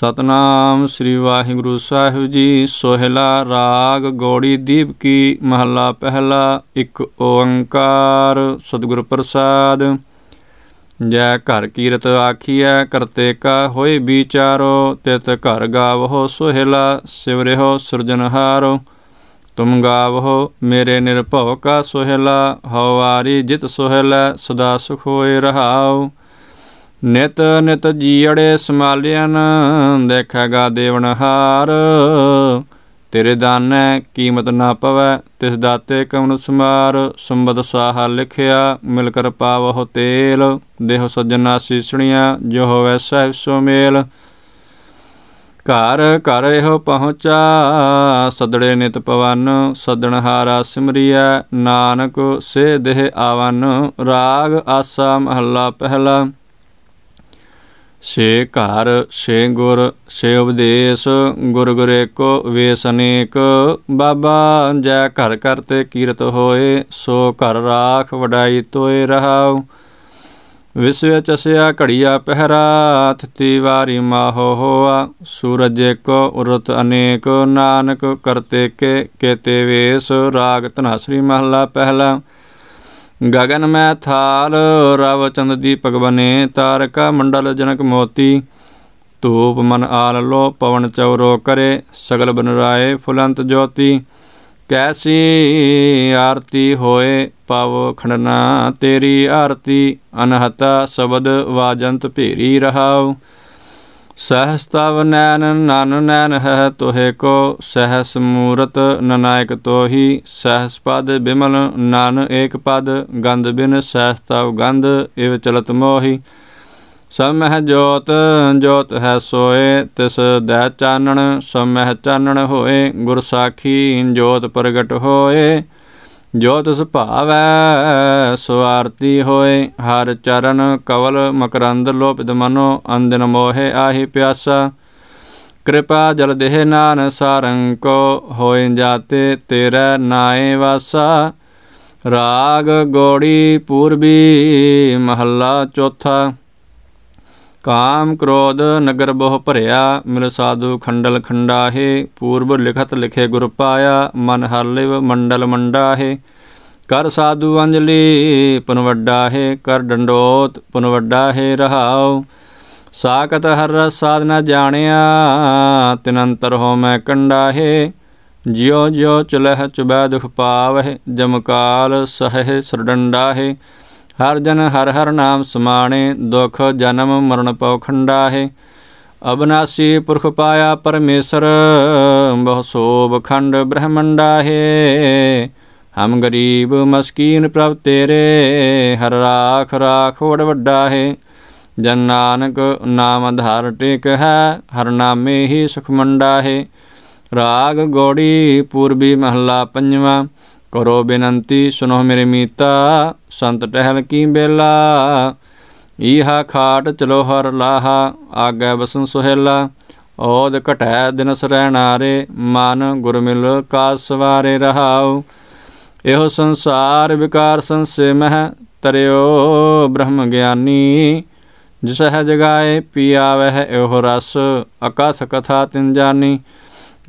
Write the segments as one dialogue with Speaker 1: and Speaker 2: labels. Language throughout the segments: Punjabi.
Speaker 1: ਸਤਨਾਮ ਸ੍ਰੀ ਵਾਹਿਗੁਰੂ ਸਾਹਿਬ ਜੀ ਸੋਹਿਲਾ ਰਾਗ ਗੋੜੀ ਦੀਪ ਕੀ ਮਹੱਲਾ ਪਹਿਲਾ ਇੱਕ ਓੰਕਾਰ ਸਤਿਗੁਰ ਪ੍ਰਸਾਦ ਜੈ ਘਰ ਕੀਰਤ ਆਖੀਐ ਕਰਤੇ ਕਾ ਹੋਏ ਵਿਚਾਰੋ ਤਿਤ ਘਰ ਗਾਵੋ ਸੋਹਿਲਾ ਸਿਵ ਸਿਵਰਿਓ ਸਿਰਜਨਹਾਰੋ ਤੁਮ ਗਾਵੋ ਮੇਰੇ ਨਿਰਭਉ ਕਾ ਸੋਹਿਲਾ ਹਵਾਰੀ ਜਿਤ ਸੋਹਿਲਾ ਸਦਾ ਸੁਖ ਹੋਏ ਰਹਾਓ ਨਿਤ ਨਿਤ ਜੀੜੇ ਸਮਾਲਿਆਨ ਦੇਖੇਗਾ ਦੇਵਨ ਹਾਰ ਤੇਰੇ ਦਾਨੈ ਕੀਮਤ ਨਾ ਪਵੈ ਤਿਸ ਦਾਤੇ ਕਮਨ ਸਮਾਰ ਸੰਬਦ ਸਾਹਾ ਲਿਖਿਆ ਮਿਲ ਕਰ ਪਾਵਹੁ ਤੇਲ ਦੇਹ ਸੱਜਣਾ ਸੀਸਣੀਆਂ ਜੋ ਹੋਵੈ ਸਹਿ ਸੋ ਮੇਲ ਘਰ ਘਰ ਇਹ ਪਹੁੰਚਾ ਸਦੜੇ ਨਿਤ ਪਵਨ ਸਦਣ ਹਾਰਾ ਸਿਮਰੀਐ ਨਾਨਕ ਸੇ ਦੇਹ ਆਵਨ ਰਾਗ ਆਸਾ ਮਹੱਲਾ ਪਹਿਲਾ ਸੇ ਘਰ ਸੇ ਗੁਰ ਸੇ ਉਪਦੇਸ਼ ਗੁਰ ਗੁਰੇ ਕੋ ਵੇਸਨੇਕ ਬਾਬਾ ਜੈ ਘਰ ਕਰਤੇ ਕੀਰਤ ਹੋਏ ਸੋ ਘਰ ਰਾਖ ਵਡਾਈ ਤੋਏ ਰਹਾਉ ਵਿਸਵ ਚਸਿਆ ਘੜੀਆ ਪਹਿਰਾ ਥਤੀ ਵਾਰੀ ਮਾਹੋ ਹੋਆ ਸੂਰਜ ਕੋ ਉਰਤ ਅਨੇਕ ਨਾਨਕ ਕਰਤੇ ਕੇ ਕੇਤੇ ਵੇਸ ਰਾਗ ਤਨਾਸਰੀ ਮਹਲਾ ਪਹਿਲਾ ਗगन ਮੈਂ ਥਾਲ ਰਵ ਚੰਦ ਦੀਪਕ ਬਨੇ ਤਾਰਕਾ ਮੰਡਲ ਜਨਕ ਮੋਤੀ ਧੂਪ ਮਨ ਆਲਲੋ ਪਵਨ ਚੌਰੋ ਕਰੇ ਸਗਲ ਬਨਰਾਏ ਫੁਲੰਤ ਜੋਤੀ ਕੈਸੀ ਆਰਤੀ ਹੋਏ ਪਵ ਖੰਡਨਾ ਤੇਰੀ ਆਰਤੀ ਅਨਹਤਾ ਸ਼ਬਦ ਵਾਜੰਤ ਭੇਰੀ ਰਹਾਉ ਸਹਸ ਤਵ ਨੈਨ ਨਨ ਨੈਨ ਹੈ ਤੋਹੇ ਕੋ ਸਹਸ ਮੂਰਤ ਨਨਾਇਕ ਤੋਹੀ ਸਹਸ ਪਦ ਬਿਮਲ ਨਨ ਏਕ ਪਦ ਗੰਧ ਬਿਨ ਸਹਸ ਤਵ ਗੰਧ ਇਵ ਚਲਤ ਮੋਹੀ ਸਮਹ ਜੋਤ ਜੋਤ ਹੈ ਸੋਏ ਤਿਸ ਦੇ ਚਾਨਣ ਸਮਹ ਚਾਨਣ ਹੋਏ ਗੁਰ ਸਾਖੀ ਜੋਤ ਪ੍ਰਗਟ ਹੋਏ ਜੋ ਤਿਸ ਭਾਵੈ ਸੋ ਆਰਤੀ ਹੋਏ ਹਰ ਚਰਨ ਕਵਲ ਮਕਰੰਦ ਲੋਪਿਤ ਮਨੋ ਅੰਦਨ ਮੋਹੇ ਆਹੀ ਪਿਆਸਾ ਕਿਰਪਾ ਜਲ ਦੇਹ ਨਾਨ ਸਾਰੰ ਕੋ ਹੋਇ ਜਾਤੇ ਤੇਰੇ ਨਾਏ ਵਾਸਾ ਰਾਗ ਗੋੜੀ ਪੂਰਬੀ ਮਹੱਲਾ ਚੌਥਾ ਕਾਮ ਕ੍ਰੋਧ ਨਗਰ ਬਹੁ ਭਰਿਆ ਮਿਲ ਸਾਧੂ ਖੰਡਲ ਖੰਡਾਹੇ ਪੂਰਬ ਲਿਖਤ ਲਿਖੇ ਗੁਰ ਪਾਇਆ ਮਨ ਲਿਵ ਮੰਡਲ ਮੰਡਾਹੇ ਕਰ ਸਾਧੂ ਅੰਜਲੀ ਵੱਡਾਹੇ ਕਰ ਡੰਡੋਤ ਵੱਡਾਹੇ ਰਹਾਉ ਸਾਕਤ ਹਰ ਰਸ ਸਾਧਨਾ ਜਾਣਿਆ ਤਿਨੰਤਰ ਹੋ ਮੈਂ ਕੰਡਾਹੇ ਜਿਉ ਜਿਉ ਚਲਹਿ ਚੁਬੈ ਦੁਖ ਪਾਵਹਿ ਜਮਕਾਲ ਸਹਿ ਸਰਡੰਡਾਹੇ हर जन हर हर नाम समाणे दुख जन्म मरण पौखंडा है अविनाशी पुरख पाया परमेश्वर बहु खंड ब्रह्मंडा है हम गरीब मस्कीन प्रभ तेरे हर राख राख वड वड्डा है जन नानक नाम धार टेक है हर नामे ही सुखमंडा है राग गौड़ी पूर्वी महला पंजवा ਕਰੋ ਬੇਨੰਤੀ ਸੁਨੋ ਮੇਰੇ ਮੀਤਾ ਸੰਤ ਟਹਿਲ ਕੀ ਬੇਲਾ ਈਹਾ ਖਾਟ ਚਲੋ ਹਰ ਲਾਹਾ ਆਗੇ ਬਸਨ ਸੁਹੇਲਾ ਔਦ ਘਟੈ ਦਿਨਸ ਰਹਿਣਾਰੇ ਮਨ ਗੁਰ ਮਿਲ ਕਾ ਸਵਾਰੇ ਰਹਾਉ ਇਹੋ ਸੰਸਾਰ ਵਿਕਾਰ ਸੰਸੇ ਮਹਿ ਤਰਿਓ ਬ੍ਰਹਮ ਗਿਆਨੀ ਜਿਸ ਹੈ ਜਗਾਏ ਪੀ ਆਵਹਿ ਇਹੋ ਰਸ ਅਕਾਸ ਕਥਾ ਤਿੰਜਾਨੀ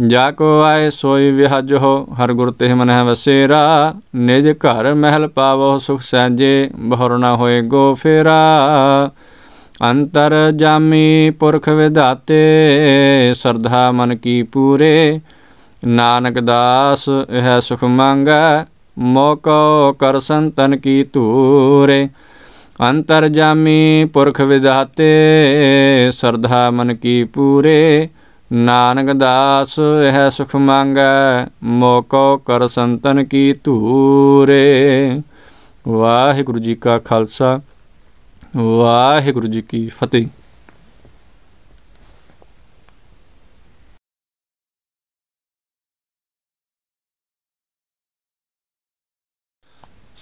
Speaker 1: ਜਾ ਕੋ ਆਏ ਸੋਈ ਵਿਹਜ ਹੋ ਹਰ ਗੁਰ ਤੇ ਮਨਹਿ ਵਸੇਰਾ ਨਿਜ ਘਰ ਮਹਿਲ ਪਾਵੋ ਸੁਖ ਸਾਂਝੇ ਬਹੁਰ ਨਾ ਹੋਏ ਗੋ ਫੇਰਾ ਅੰਤਰ ਜਾਮੀ ਪੁਰਖ ਵਿਧਾਤੇ ਸਰਧਾ ਮਨ ਕੀ ਪੂਰੇ ਨਾਨਕ ਦਾਸ ਇਹ ਸੁਖ ਮੰਗੈ ਮੋਕੋ ਕਰ ਸੰਤਨ ਕੀ ਧੂਰੇ ਅੰਤਰ ਜਾਮੀ ਪੁਰਖ ਵਿਧਾਤੇ ਸਰਧਾ ਮਨ ਕੀ ਪੂਰੇ ਨਾਨਕ ਦਾਸ ਇਹ ਸੁਖ ਮੰਗੈ ਮੋਕੋ ਕਰ ਸੰਤਨ ਕੀ ਧੂਰੇ ਵਾਹਿਗੁਰੂ ਜੀ ਕਾ ਖਾਲਸਾ ਵਾਹਿਗੁਰੂ ਜੀ ਕੀ ਫਤਿਹ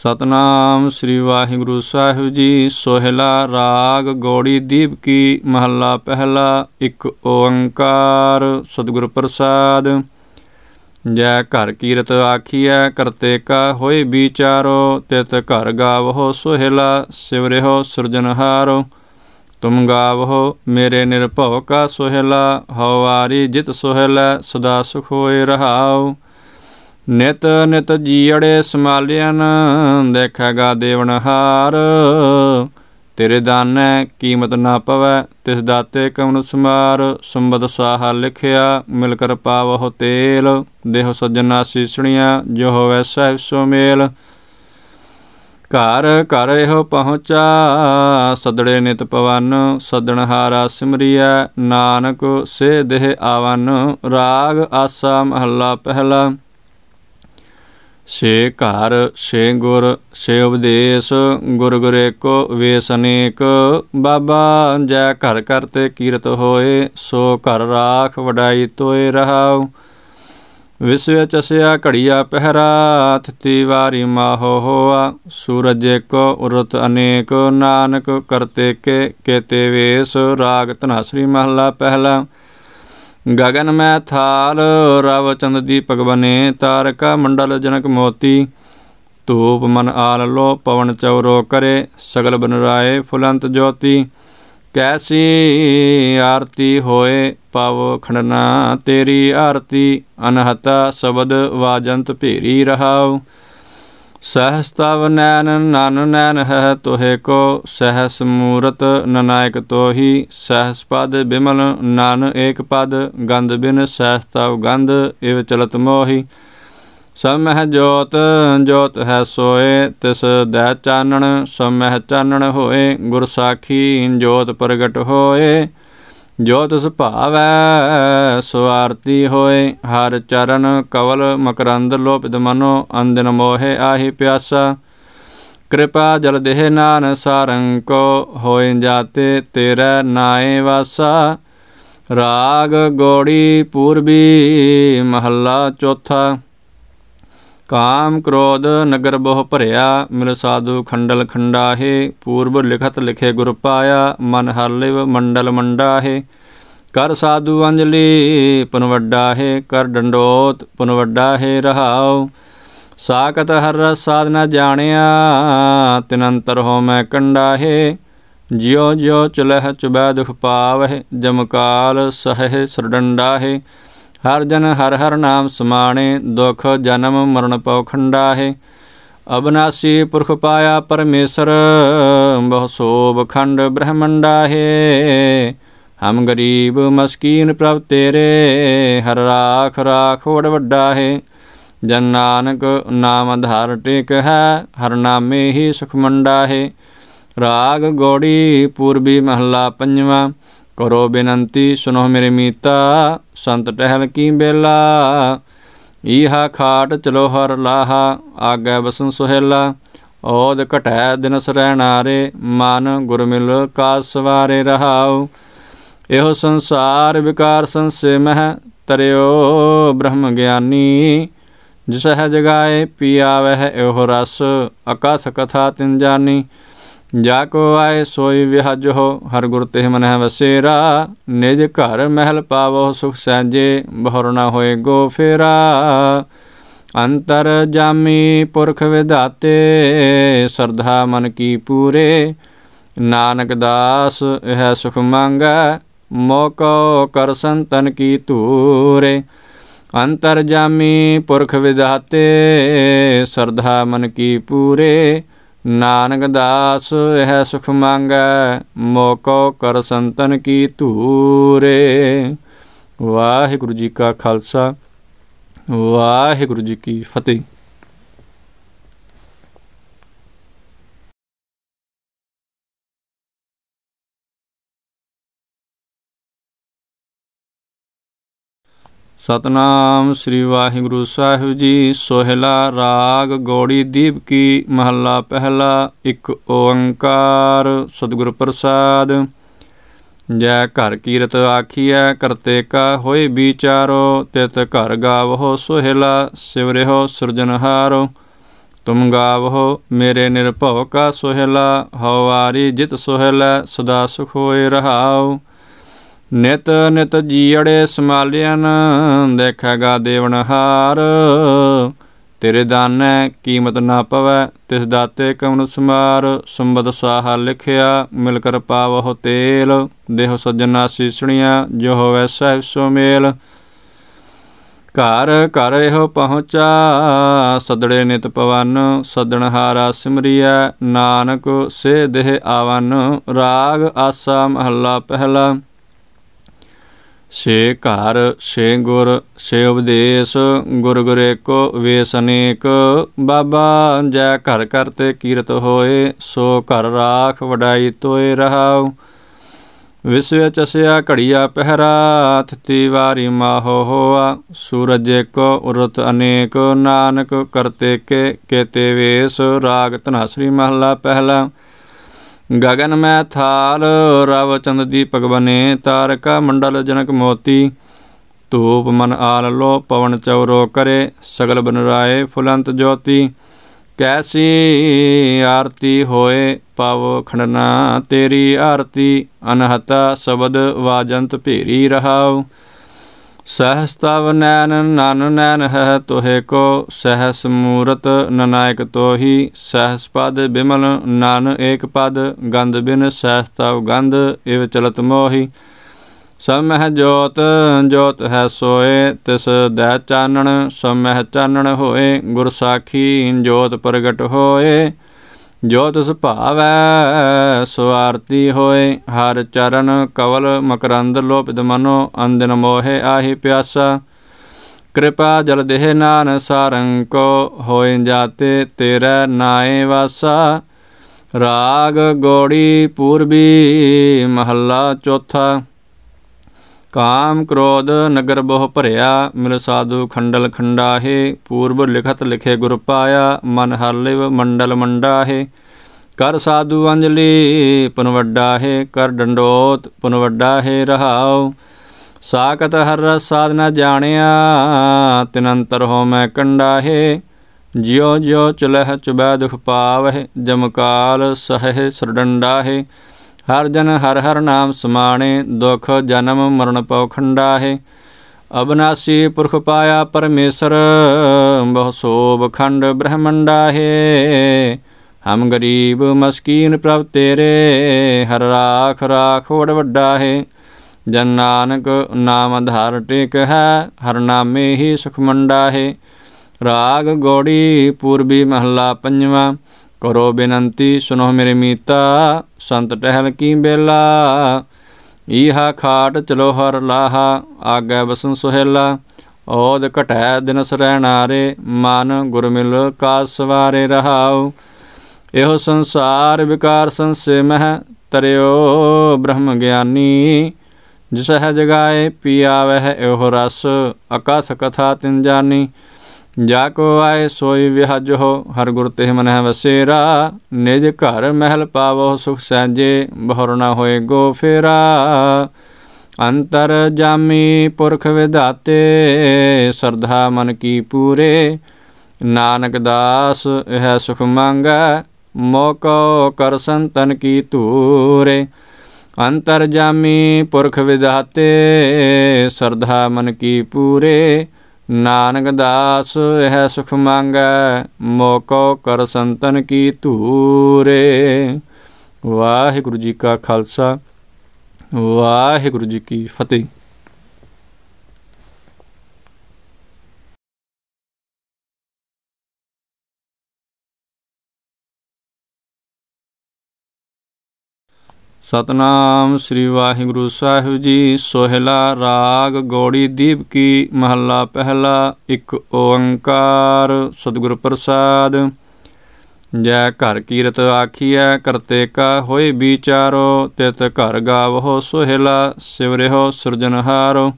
Speaker 1: ਸਤਨਾਮ ਸ੍ਰੀ ਵਾਹਿਗੁਰੂ ਸਾਹਿਬ ਜੀ ਸੋਹਿਲਾ ਰਾਗ ਗੋੜੀ ਦੀਪ ਕੀ ਮਹੱਲਾ ਪਹਿਲਾ ਇੱਕ ਓੰਕਾਰ ਸਤਿਗੁਰ ਪ੍ਰਸਾਦ ਜੈ ਘਰ ਕੀਰਤ ਆਖੀਐ ਕਰਤੇ ਕਾ ਹੋਏ ਵਿਚਾਰੋ ਤਿਤ ਘਰ ਗਾਵੋ ਸੋਹਿਲਾ ਸਿਵ ਸਿਵਰਿਓ ਸਿਰਜਨਹਾਰੋ ਤੁਮ ਗਾਵੋ ਮੇਰੇ ਨਿਰਭਉ ਕਾ ਸੋਹਿਲਾ ਹਵਾਰੀ ਜਿਤ ਸੋਹਿਲਾ ਸਦਾ ਸੁਖ ਹੋਏ ਰਹਾਓ ਨਿਤ ਨਿਤ ਜੀੜੇ ਸਮਾਲਿਆਨ ਦੇਖੇਗਾ ਦੇਵਨ ਹਾਰ ਤੇਰੇ ਦਾਨੈ ਕੀਮਤ ਨਾ ਪਵੈ ਤਿਸ ਦਾਤੇ ਕਮਨ ਸਮਾਰ ਸੰਬਦ ਸਾਹਾ ਲਿਖਿਆ ਮਿਲ ਕਰ ਪਾਵਹੁ ਤੇਲ ਦੇਹ ਸਜਣਾ ਸੀਸਣੀਆਂ ਜੋ ਹੋਵੈ ਸਹਿ ਸੋ ਮੇਲ ਘਰ ਘਰ ਇਹੋ ਪਹੁੰਚਾ ਸਦੜੇ ਨਿਤ ਪਵਨ ਸਦਣ ਹਾਰਾ ਸਿਮਰੀਐ ਨਾਨਕ ਸੇ ਦੇਹ ਆਵਨ ਰਾਗ ਆਸਾ ਮਹੱਲਾ ਪਹਿਲਾ ਸੇ ਘਰ ਸੇ ਗੁਰ ਸੇ ਉਪਦੇਸ਼ ਗੁਰ ਗੁਰੇ ਕੋ ਵੇਸਨੇਕ ਬਾਬਾ ਜੈ ਘਰ ਘਰ ਤੇ ਕੀਰਤ ਹੋਏ ਸੋ ਘਰ ਰਾਖ ਵਡਾਈ ਤੋਏ ਰਹਾਉ ਵਿਸਵੇ ਚਸਿਆ ਘੜੀਆ ਪਹਿਰਾ ਥਤੀ ਵਾਰੀ ਮਾਹੋ ਹੋਆ ਸੂਰਜ ਕੋ ਉਰਤ ਅਨੇਕ ਨਾਨਕ ਕਰਤੇ ਕੇ ਕੇਤੇ ਵੇਸ ਰਾਗ ਤਨਾਸਰੀ ਮਹਲਾ ਪਹਿਲਾ ਗगन ਮੈਂ ਥਾਲ ਰਵ ਚੰਦ ਦੀਪਕ ਬਨੇ ਤਾਰਕਾ ਮੰਡਲ ਜਨਕ ਮੋਤੀ ਧੂਪ ਮਨ ਆਲ ਲੋ ਪਵਨ ਚੌਰੋ ਕਰੇ ਸਗਲ ਬਨ ਰਾਏ ਫੁਲੰਤ ਜੋਤੀ ਕੈਸੀ ਆਰਤੀ ਹੋਏ ਪਵ ਖੰਡਨਾ ਤੇਰੀ ਆਰਤੀ ਅਨਹਤਾ ਸ਼ਬਦ ਵਾਜੰਤ ਭੇਰੀ ਰਹਾਉ ਸਹਸ ਤਵ ਨੈਨ ਨਨ ਨੈਨ ਹੈ ਤੋਹੇ ਕੋ ਸਹਸ ਮੂਰਤ ਨਨਾਇਕ ਤੋਹੀ ਸਹਸ ਪਦ ਬਿਮਲ ਨਨ ਏਕ ਪਦ ਗੰਧ ਬਿਨ ਸਹਸ ਤਵ ਗੰਧ ਇਵ ਚਲਤ ਮੋਹੀ ਸਮਹਿ ਜੋਤ ਜੋਤ ਹੈ ਸੋਏ ਤਿਸ ਦੈ ਚਾਨਣ ਸਮਹਿ ਚਾਨਣ ਹੋਏ ਗੁਰ ਸਾਖੀ ਜੋਤ ਪ੍ਰਗਟ ਹੋਏ ਜੋ ਤਿਸ ਭਾਵੈ ਸਵਾਰਤੀ ਹੋਏ ਹਰ ਚਰਨ ਕਵਲ ਮਕਰੰਦ ਲੋਭਿਤ ਮਨੋ ਅੰਦਨ ਮੋਹੇ ਆਹੀ ਪਿਆਸਾ ਕਿਰਪਾ ਜਲ ਦੇਹ ਨਾਨ ਸਾਰੰ ਕੋ ਹੋਇ ਜਾਤੇ ਤੇਰੇ ਨਾਏ ਵਾਸਾ ਰਾਗ ਗੋੜੀ ਪੂਰਬੀ ਮਹੱਲਾ ਚੌਥਾ ਕਾਮ ਕ੍ਰੋਧ ਨਗਰ ਬਹੁ ਭਰਿਆ ਮਿਲ ਸਾਧੂ ਖੰਡਲ ਖੰਡਾਹੇ ਪੂਰਬ ਲਿਖਤ ਲਿਖੇ ਗੁਰ ਪਾਇਆ ਮਨ ਲਿਵ ਮੰਡਲ ਮੰਡਾਹੇ ਕਰ ਸਾਧੂ ਅੰਜਲੀ ਹੈ ਕਰ ਡੰਡੋਤ ਹੈ ਰਹਾਉ ਸਾਕਤ ਹਰ ਰਸ ਸਾਧਨਾ ਜਾਣਿਆ ਅੰਤਰ ਹੋ ਮੈਂ ਕੰਡਾਹੇ ਜਿਉ ਜਿਉ ਚਲਹਿ ਚੁਬੈ ਦੁਖ ਪਾਵਹਿ ਜਮਕਾਲ ਸਹਿ ਸਰਡੰਡਾਹੇ हर जन हर हर नाम समाणे दुख जन्म मरण पौखंडा है अवनाशी पुरख पाया परमेश्वर बहु खंड ब्रह्मंडा है हम गरीब मस्कीन प्रभ तेरे हर राख राख वड वड्डा है जन नानक नाम धार टेक है हर नामे ही सुखमंडा है राग गौड़ी पूर्वी महला पंजवा ਕਰੋ ਬੇਨੰਤੀ ਸੁਨੋ ਮੇਰੇ ਮੀਤਾ ਸੰਤ ਟਹਿਲ ਕੀ ਬੇਲਾ ਈਹਾ ਖਾਟ ਚਲੋ ਹਰ ਲਾਹਾ ਆਗੇ ਬਸਨ ਸੁਹੇਲਾ ਔਦ ਘਟੈ ਦਿਨਸ ਰਹਿਣਾਰੇ ਮਨ ਗੁਰ ਮਿਲ ਕਾ ਸਵਾਰੇ ਰਹਾਉ ਇਹੋ ਸੰਸਾਰ ਵਿਕਾਰ ਸੰਸੇ ਮਹਿ ਤਰਿਓ ਬ੍ਰਹਮ ਗਿਆਨੀ ਜਿਸ ਹੈ ਜਗਾਏ ਪੀ ਆਵਹਿ ਇਹੋ ਰਸ ਅਕਾਸ ਕਥਾ ਤਿਨ ਜਾਨੀ ਜਾ ਕੋ ਆਏ ਸੋਈ ਵਿਹਜ ਹੋ ਹਰ ਗੁਰ ਤੇ ਮਨ ਹੈ ਵਸੇਰਾ ਨਿਜ ਘਰ ਮਹਿਲ ਪਾਵੋ ਸੁਖ ਸਾਂਝੇ ਬਹੁਰ ਨਾ ਹੋਏ ਗੋ ਫੇਰਾ ਅੰਤਰ ਜਾਮੀ ਪੁਰਖ ਵਿਧਾਤੇ ਸਰਧਾ ਮਨ ਕੀ ਪੂਰੇ ਨਾਨਕ ਦਾਸ ਇਹ ਸੁਖ ਮੰਗੈ ਮੋਕੋ ਕਰ ਸੰਤਨ ਕੀ ਧੂਰੇ ਅੰਤਰ ਜਾਮੀ ਪੁਰਖ ਵਿਧਾਤੇ ਸਰਧਾ ਮਨ ਕੀ ਪੂਰੇ ਨਾਨਕ ਦਾਸ ਇਹ ਸੁਖ ਮੰਗੈ ਮੋਕੋ ਕਰ ਸੰਤਨ ਕੀ ਧੂਰੇ ਵਾਹਿਗੁਰੂ ਜੀ ਕਾ ਖਾਲਸਾ ਵਾਹਿਗੁਰੂ ਜੀ ਕੀ ਫਤਿਹ ਸਤਨਾਮ ਸ੍ਰੀ ਵਾਹਿਗੁਰੂ ਸਾਹਿਬ ਜੀ ਸੋਹਿਲਾ ਰਾਗ ਗੋੜੀ ਦੀਪ ਕੀ ਮਹੱਲਾ ਪਹਿਲਾ ਇੱਕ ਓੰਕਾਰ ਸਤਿਗੁਰ ਪ੍ਰਸਾਦ ਜੈ ਘਰ ਕੀਰਤ ਆਖੀਐ ਕਰਤੇ ਕਾ ਹੋਏ ਵਿਚਾਰੋ ਤਿਤ ਘਰ ਗਾਵੋ ਸੋਹਿਲਾ ਸਿਵ ਸਿਵਰਿਓ ਸਿਰਜਨਹਾਰੋ ਤੁਮ ਗਾਵੋ ਮੇਰੇ ਨਿਰਭਉ ਕਾ ਸੋਹਿਲਾ ਹਵਾਰੀ ਜਿਤ ਸੋਹਿਲਾ ਸਦਾ ਸੁਖ ਹੋਏ ਰਹਾਓ ਨਿਤ ਨਿਤ ਜੀੜੇ ਸਮਾਲਿਆਨ ਦੇਖੇਗਾ ਦੇਵਨ ਹਾਰ ਤੇਰੇ ਦਾਨੈ ਕੀਮਤ ਨਾ ਪਵੈ ਤਿਸ ਦਾਤੇ ਕਮਨ ਸਮਾਰ ਸੰਬਦ ਸਾਹਾ ਲਿਖਿਆ ਮਿਲ ਕਰ ਪਾਵਹੁ ਤੇਲ ਦੇਹ ਸੱਜਣਾ ਸੀਸਣੀਆਂ ਜੋ ਹੋਵੈ ਸਹਿਬ ਸੋ ਮੇਲ ਘਰ ਘਰ ਇਹ ਪਹੁੰਚਾ ਸਦੜੇ ਨਿਤ ਪਵਨ ਸਦਣ ਹਾਰਾ ਸਿਮਰੀਐ ਨਾਨਕ ਸੇ ਦੇਹ ਆਵਨ ਰਾਗ ਆਸਾ ਮਹੱਲਾ ਪਹਿਲਾ ਸੇ ਘਰ ਸੇ ਗੁਰ ਸੇ ਉਪਦੇਸ਼ ਗੁਰ ਗੁਰੇ ਕੋ ਵੇਸਨੇਕ ਬਾਬਾ ਜੈ ਘਰ ਕਰਤੇ ਕੀਰਤ ਹੋਏ ਸੋ ਘਰ ਰਾਖ ਵਡਾਈ ਤੋਏ ਰਹਾਉ ਵਿਸਵ ਚਸਿਆ ਘੜੀਆ ਪਹਿਰਾ ਥਤੀ ਵਾਰੀ ਮਾਹੋ ਹੋਆ ਸੂਰਜ ਕੋ ਉਰਤ ਅਨੇਕ ਨਾਨਕ ਕਰਤੇ ਕੇ ਕੇਤੇ ਵੇਸ ਰਾਗ ਤਨਾਸਰੀ ਮਹਲਾ ਪਹਿਲਾ ਗगन ਮੈਂ ਥਾਲ ਰਵ ਚੰਦ ਦੀਪਕ ਬਨੇ ਤਾਰਕਾ ਮੰਡਲ ਜਨਕ ਮੋਤੀ ਧੂਪ ਮਨ ਆਲਲੋ ਪਵਨ ਚੌਰੋ ਕਰੇ ਸਗਲ ਬਨ ਰਾਏ ਫੁਲੰਤ ਜੋਤੀ ਕੈਸੀ ਆਰਤੀ ਹੋਏ ਪਵ ਖੰਡਨਾ ਤੇਰੀ ਆਰਤੀ ਅਨਹਤਾ ਸ਼ਬਦ ਵਾਜੰਤ ਭੇਰੀ ਰਹਾਉ ਸਹਸ ਤਵ ਨੈਨ ਨਨ ਨੈਨ ਹੈ ਤੋਹੇ ਕੋ ਸਹਸ ਮੂਰਤ ਨਨਾਇਕ ਤੋਹੀ ਸਹਸ ਪਦ ਬਿਮਲ ਨਨ ਏਕ ਪਦ ਗੰਧ ਬਿਨ ਸਹਸ ਤਵ ਗੰਧ ਇਵ ਚਲਤ ਮੋਹੀ ਸਮਹ ਜੋਤ ਜੋਤ ਹੈ ਸੋਏ ਤਿਸ ਦੇ ਚਾਨਣ ਸਮਹ ਚਾਨਣ ਹੋਏ ਗੁਰ ਸਾਖੀ ਜੋਤ ਪ੍ਰਗਟ ਹੋਏ ਜੋ ਤਿਸ ਭਾਵੈ ਸੋ ਆਰਤੀ ਹੋਏ ਹਰ ਚਰਨ ਕਵਲ ਮਕਰੰਦ ਲੋਪਿਤ ਮਨੋ ਅੰਦਨ ਮੋਹੇ ਆਹੀ ਪਿਆਸਾ ਕਿਰਪਾ ਜਲ ਦੇਹ ਨਾਨ ਸਾਰੰ ਕੋ ਹੋਇ ਜਾਤੇ ਤੇਰੇ ਨਾਏ ਵਾਸਾ ਰਾਗ ਗੋੜੀ ਪੂਰਬੀ ਮਹੱਲਾ ਚੌਥਾ ਕਾਮ ਕ੍ਰੋਧ ਨਗਰ ਬਹੁ ਭਰਿਆ ਮਿਲ ਸਾਧੂ ਖੰਡਲ ਖੰਡਾਹੇ ਪੂਰਬ ਲਿਖਤ ਲਿਖੇ ਗੁਰ ਪਾਇਆ ਮਨ ਲਿਵ ਮੰਡਲ ਮੰਡਾਹੇ ਕਰ ਸਾਧੂ ਅੰਜਲੀ ਵੱਡਾਹੇ ਕਰ ਡੰਡੋਤ ਵੱਡਾਹੇ ਰਹਾਉ ਸਾਕਤ ਹਰ ਰਸ ਸਾਧਨਾ ਜਾਣਿਆ ਤਿਨੰਤਰ ਹੋ ਮੈਂ ਕੰਡਾਹੇ ਜਿਉ ਜਿਉ ਚਲਹਿ ਚੁਬੈ ਦੁਖ ਪਾਵਹਿ ਜਮਕਾਲ ਸਹਿ ਸਰਡੰਡਾਹੇ हर जन हर हर नाम समाणे दुख जन्म मरण पौखंडा है अवनाशी पुरख पाया परमेश्वर बहु खंड ब्रह्मंडा है हम गरीब मस्कीन प्रभ तेरे हर राख राख वड वड्डा है जन नानक नाम धार टेक है हर नामे ही सुखमंडा है राग गौड़ी पूर्वी महला पंजवा ਕਰੋ ਬੇਨੰਤੀ ਸੁਨੋ ਮੇਰੇ ਮੀਤਾ ਸੰਤ ਟਹਿਲ ਕੀ ਬੇਲਾ ਈਹਾ ਖਾਟ ਚਲੋ ਹਰ ਲਾਹਾ ਆਗੇ ਬਸਨ ਸੁਹੇਲਾ ਔਦ ਘਟੈ ਦਿਨਸ ਰੇ ਮਨ ਗੁਰ ਮਿਲ ਕਾ ਸਵਾਰੇ ਰਹਾਉ ਇਹੋ ਸੰਸਾਰ ਵਿਕਾਰ ਸੰਸੇ ਮਹਿ ਤਰਿਓ ਬ੍ਰਹਮ ਗਿਆਨੀ ਜਿਸ ਹੈ ਜਗਾਏ ਪੀ ਆਵਹਿ ਇਹੋ ਰਸ ਅਕਾਸ ਕਥਾ ਤਿੰਜਾਨੀ ਜਾ ਕੋ ਆਏ ਸੋਈ ਵਿਹਜ ਹੋ ਹਰ ਗੁਰ ਤੇ ਮਨਹਿ ਵਸੇਰਾ ਨਿਜ ਘਰ ਮਹਿਲ ਪਾਵੋ ਸੁਖ ਸਾਂਝੇ ਬਹੁਰ ਨਾ ਹੋਏ ਗੋ ਫੇਰਾ ਅੰਤਰ ਜਾਮੀ ਪੁਰਖ ਵਿਧਾਤੇ ਸਰਧਾ ਮਨ ਕੀ ਪੂਰੇ ਨਾਨਕ ਦਾਸ ਇਹ ਸੁਖ ਮੰਗੈ ਮੋਕੋ ਕਰ ਸੰਤਨ ਕੀ ਧੂਰੇ ਅੰਤਰ ਜਾਮੀ ਪੁਰਖ ਵਿਧਾਤੇ ਸਰਧਾ ਮਨ ਕੀ ਪੂਰੇ ਨਾਨਕ ਦਾਸ ਇਹ ਸੁਖ ਮੰਗੈ ਮੋਕੋ ਕਰ ਸੰਤਨ ਕੀ ਧੂਰੇ ਵਾਹਿਗੁਰੂ ਜੀ ਕਾ ਖਾਲਸਾ ਵਾਹਿਗੁਰੂ ਜੀ ਕੀ ਫਤਿਹ ਸਤਨਾਮ ਸ੍ਰੀ ਵਾਹਿਗੁਰੂ ਸਾਹਿਬ ਜੀ ਸੋਹਿਲਾ ਰਾਗ ਗੋੜੀ ਦੀਪ ਕੀ ਮਹੱਲਾ ਪਹਿਲਾ ਇੱਕ ਓੰਕਾਰ ਸਤਿਗੁਰ ਪ੍ਰਸਾਦ ਜੈ ਘਰ ਕੀਰਤ ਆਖੀਐ ਕਰਤੇ ਕਾ ਹੋਏ ਵਿਚਾਰੋ ਤਿਤ ਘਰ ਗਾਵੋ ਸੋਹਿਲਾ ਸਿਵਰਿਓ ਸਿਰਜਨਹਾਰੋ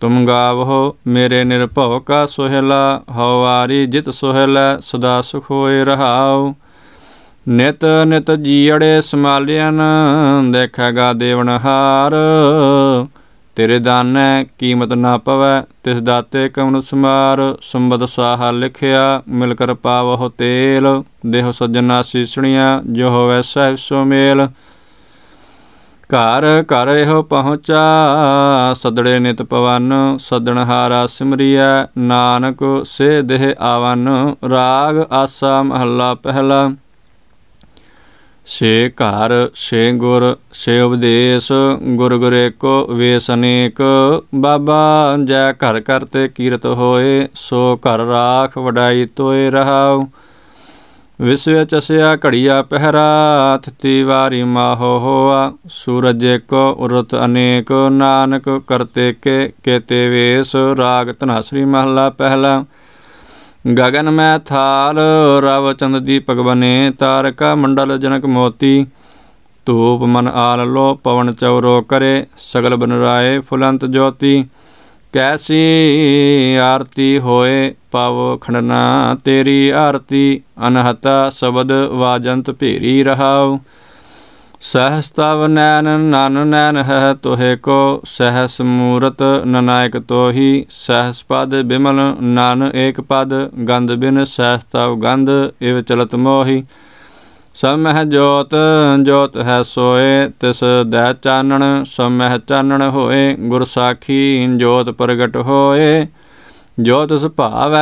Speaker 1: ਤੁਮ ਗਾਵੋ ਮੇਰੇ ਨਿਰਭਉ ਕਾ ਸੋਹਿਲਾ ਹਵਾਰੀ ਜਿਤ ਸੋਹਿਲਾ ਸਦਾ ਸੁਖ ਹੋਏ ਰਹਾਓ ਨਿਤ ਨਿਤ ਜੀੜੇ ਸਮਾਲਿਆਨ ਦੇਖੇਗਾ ਦੇਵਨ ਹਾਰ ਤੇਰੇ ਦਾਨੈ ਕੀਮਤ ਨਾ ਪਵੈ ਤਿਸ ਦਾਤੇ ਕਮਨ ਸਮਾਰ ਸੰਬਦ ਸਾਹਾ ਲਿਖਿਆ ਮਿਲ ਕਰ ਪਾਵਹੁ ਤੇਲ ਦੇਹ ਸੱਜਣਾ ਸੀਸਣੀਆਂ ਜੋ ਹੋਵੈ ਸਹਿਬ ਸੋ ਮੇਲ ਘਰ ਘਰ ਇਹੋ ਪਹੁੰਚਾ ਸਦੜੇ ਨਿਤ ਪਵਨ ਸਦਣ ਹਾਰਾ ਸਿਮਰੀਐ ਨਾਨਕ ਸੇ ਦੇਹ ਆਵਨ ਰਾਗ ਆਸਾ ਮਹੱਲਾ ਪਹਿਲਾ ਸੇ ਘਰ ਸੇ ਗੁਰ ਸੇ ਉਪਦੇਸ਼ ਗੁਰ ਗੁਰੇ ਕੋ ਵੇਸਨੇਕ ਬਾਬਾ ਜੈ ਘਰ ਕਰਤੇ ਕੀਰਤ ਹੋਏ ਸੋ ਘਰ ਰਾਖ ਵਡਾਈ ਤੋਏ ਰਹਾਉ ਵਿਸਵੇ ਚਸਿਆ ਘੜੀਆ ਪਹਿਰਾ ਤਿਤੀ ਵਾਰੀ ਮਾਹੋ ਹੋਆ ਸੂਰਜ ਕੋ ਉਰਤ ਅਨੇਕ ਨਾਨਕ ਕਰਤੇ ਕੇ ਕੇਤੇ ਵੇਸ ਰਾਗ ਤਨਾਸਰੀ ਮਹਲਾ ਪਹਿਲਾ ਗगन ਮੈਂ ਥਾਲ ਰਵ ਚੰਦ ਦੀਪਕ ਬਨੇ ਤਾਰਕਾ ਮੰਡਲ ਜਨਕ ਮੋਤੀ ਧੂਪ ਮਨ ਆਲ ਲੋ ਪਵਨ ਚੌਰੋ ਕਰੇ ਸਗਲ ਬਨ ਰਾਏ ਫੁਲੰਤ ਜੋਤੀ ਕੈਸੀ ਆਰਤੀ ਹੋਏ ਪਵ ਖੰਡਨਾ ਤੇਰੀ ਆਰਤੀ ਅਨਹਤਾ ਸ਼ਬਦ ਵਾਜੰਤ ਭੇਰੀ ਰਹਾਉ ਸਹਸਤਵ ਨੈਨ ਨਨ ਨੈਨ ਹੈ ਤੋਹੇ ਕੋ ਸਹਸ ਮੂਰਤ ਨਨਾਇਕ ਤੋਹੀ ਸਹਸ ਪਦ ਬਿਮਲ ਨਨ ਏਕ ਪਦ ਗੰਧ ਬਿਨ ਸਹਸਤਵ ਗੰਧ ਇਵ ਚਲਤ ਮੋਹੀ ਸਮਹ ਜੋਤ ਜੋਤ ਹੈ ਸੋਏ ਤਿਸ ਦੈ ਚਾਨਣ ਸਮਹ ਚਾਨਣ ਹੋਏ ਗੁਰ ਸਾਖੀ ਜੋਤ ਪ੍ਰਗਟ ਹੋਏ ਜੋ ਤਿਸ ਭਾਵੈ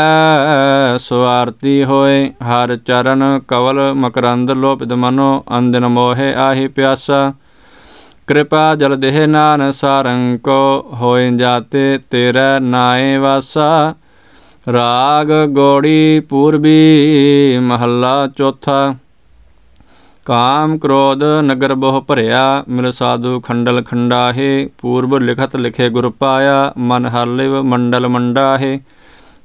Speaker 1: ਸੋ ਆਰਤੀ ਹੋਏ ਹਰ ਚਰਨ ਕਵਲ ਮਕਰੰਦ ਲੋਭਿਤ ਮਨੋ ਅੰਦਨ ਮੋਹੇ ਆਹੀ ਪਿਆਸਾ ਕਿਰਪਾ ਜਲ ਦੇਹ ਨਾਨ ਸਾਰੰ ਕੋ ਹੋਇ ਜਾਤੇ ਤੇਰੇ ਨਾਏ ਵਾਸਾ ਰਾਗ ਗੋੜੀ ਪੂਰਬੀ ਮਹੱਲਾ ਚੌਥਾ ਕਾਮ ਕ੍ਰੋਧ ਨਗਰ ਬਹੁ ਭਰਿਆ ਮਿਲ ਸਾਧੂ ਖੰਡਲ ਖੰਡਾਹੇ ਪੂਰਬ ਲਿਖਤ ਲਿਖੇ ਗੁਰ ਪਾਇਆ ਮਨ ਲਿਵ ਮੰਡਲ ਮੰਡਾਹੇ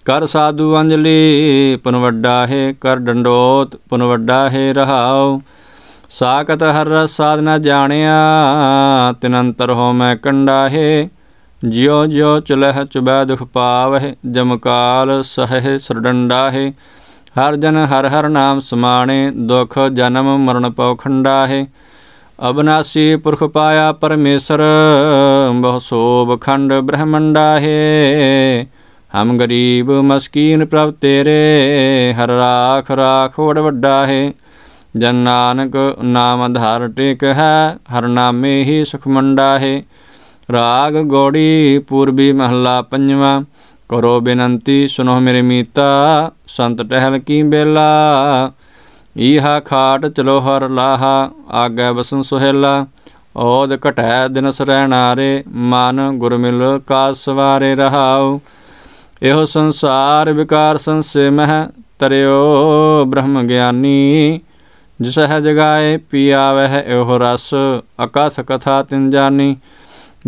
Speaker 1: ਕਰ ਸਾਧੂ ਅੰਜਲੀ ਹੈ ਕਰ ਡੰਡੋਤ ਹੈ ਰਹਾਉ ਸਾਕਤ ਹਰ ਰਸ ਸਾਧਨਾ ਜਾਣਿਆ ਤਿਨੰਤਰ ਹੋ ਮੈਂ ਕੰਡਾਹੇ ਜਿਉ ਜਿਉ ਚਲਹਿ ਚੁਬੈ ਦੁਖ ਪਾਵਹਿ ਜਮਕਾਲ ਸਹਿ ਸਰਡੰਡਾਹੇ ਹਰ ਜਨ ਹਰ ਹਰ ਨਾਮ ਸਮਾਣੇ ਦੁਖ ਜਨਮ ਮਰਨ ਪਉ ਖੰਡਾਹੇ ਅਬਨਾਸੀ ਪੁਰਖ ਪਾਇਆ ਪਰਮੇਸ਼ਰ ਬਹੁ ਸੋਭ ਖੰਡ ਬ੍ਰਹਮੰਡਾਹੇ ਹਮ ਗਰੀਬ ਮਸਕੀਨ ਪ੍ਰਭ ਤੇਰੇ ਹਰ ਰਾਖ ਰਾਖੋੜ ਵੱਡਾ ਹੈ ਜਨ ਨਾਨਕ ਨਾਮ ਧਾਰ ਟਿਕ ਹੈ ਹਰ ਨਾਮੇ ਹੀ ਸੁਖ ਮੰਡਾ ਹੈ ਰਾਗ ਗੋੜੀ ਪੂਰਬੀ ਮਹੱਲਾ ਪੰਜਵਾਂ ਕਰੋ ਬੇਨੰਤੀ ਸੁਨੋ ਮੇਰੇ ਮੀਤਾ ਸੰਤ ਟਹਿਲ ਕੀ ਬੇਲਾ ਈਹਾ ਖਾਟ ਚਲੋ ਹਰ ਲਾਹਾ ਆਗੇ ਬਸਨ ਸੁਹੇਲਾ ਔਦ ਘਟੈ ਦਿਨਸ ਰਹਿਣਾਰੇ ਮਨ ਗੁਰ ਮਿਲ ਕਾ ਸਵਾਰੇ ਰਹਾਉ ਇਹੋ ਸੰਸਾਰ ਵਿਕਾਰ ਸੰਸੇ ਮਹ ਤਰਿਓ ਬ੍ਰਹਮ ਗਿਆਨੀ ਜਿਸ ਹੈ ਜਗਾਏ ਪੀਆਵਹਿ ਇਹੋ ਰਸ ਅਕਾਸ ਕਥਾ ਤਿਨ ਜਾਨੀ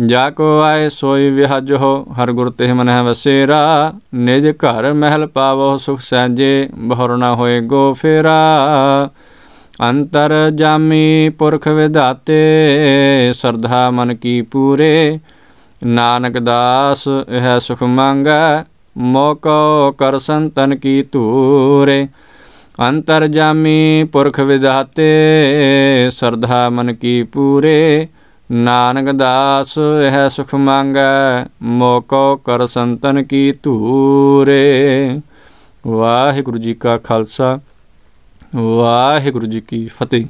Speaker 1: ਜਾ ਕੋ ਆਏ ਸੋਈ ਵਿਹਜ ਹੋ ਹਰ ਗੁਰ ਤੇ ਮਨਹਿ ਵਸੇਰਾ ਨਿਜ ਘਰ ਮਹਿਲ ਪਾਵੋ ਸੁਖ ਸਾਂਝੇ ਬਹੁਰ ਨਾ ਹੋਏ ਗੋ ਫੇਰਾ ਅੰਤਰ ਜਾਮੀ ਪੁਰਖ ਵਿਦਾਤੇ ਸਰਧਾ ਮਨ ਕੀ ਪੂਰੇ ਨਾਨਕ ਦਾਸ ਇਹ ਸੁਖ ਮੰਗੈ ਮੋਕੋ ਕਰ ਸੰਤਨ ਕੀ ਧੂਰੇ ਅੰਤਰ ਜਾਮੀ ਪੁਰਖ ਵਿਦਾਤੇ ਸਰਧਾ ਮਨ ਕੀ ਪੂਰੇ ਨਾਨਕ ਦਾਸ ਇਹ ਸੁਖ ਮੰਗੈ ਮੋਕੋ ਕਰ ਸੰਤਨ ਕੀ ਧੂਰੇ ਵਾਹਿਗੁਰੂ ਜੀ ਕਾ ਖਾਲਸਾ ਵਾਹਿਗੁਰੂ ਜੀ ਕੀ ਫਤਿਹ